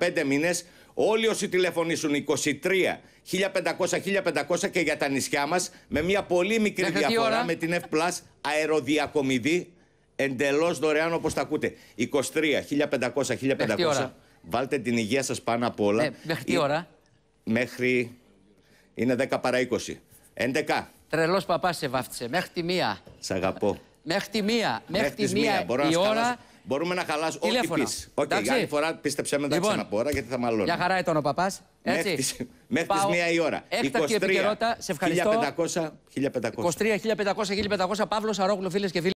15 μήνες. Όλοι όσοι τηλεφωνήσουν 23, 1500 και για τα νησιά μας, με μια πολύ μικρή διαφορά με την F Plus αεροδιακομιδή, εντελώς δωρεάν όπως τα ακούτε. 23, 1500 Βάλτε την υγεία σας πάνω απ' όλα. Ε, μέχρι τι ώρα. Μέχρι. Είναι 10 παρά 20. 11. Τρελός παπάς σε βάφτισε. Μέχρι τη μία. Σ' αγαπώ. Μέχρι τη μία. Μέχρι, τη μία, μία. η ώρα. Μπορούμε να χαλάσουμε ό,τι πει. Όχι, okay, άλλη φορά πίστεψε με τα λοιπόν, ξαναπόρα γιατί θα μαλώνω. Για χαρά ήταν ο παπάς. Μέχρι τι μία η ώρα. Έκτακτη 23, επικαιρότητα, σε ευχαριστώ. 1500, 1500. 23, 1500, 1500. Παύλος Αρόγλου, φίλες και φίλοι.